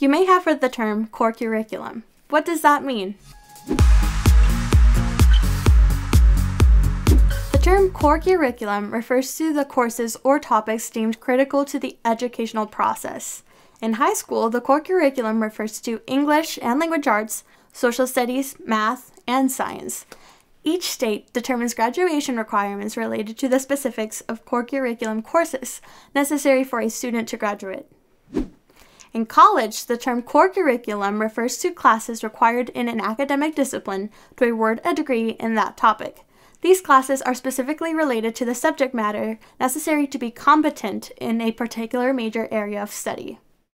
You may have heard the term core curriculum. What does that mean? The term core curriculum refers to the courses or topics deemed critical to the educational process. In high school, the core curriculum refers to English and language arts, social studies, math, and science. Each state determines graduation requirements related to the specifics of core curriculum courses necessary for a student to graduate. In college, the term core curriculum refers to classes required in an academic discipline to award a degree in that topic. These classes are specifically related to the subject matter necessary to be competent in a particular major area of study.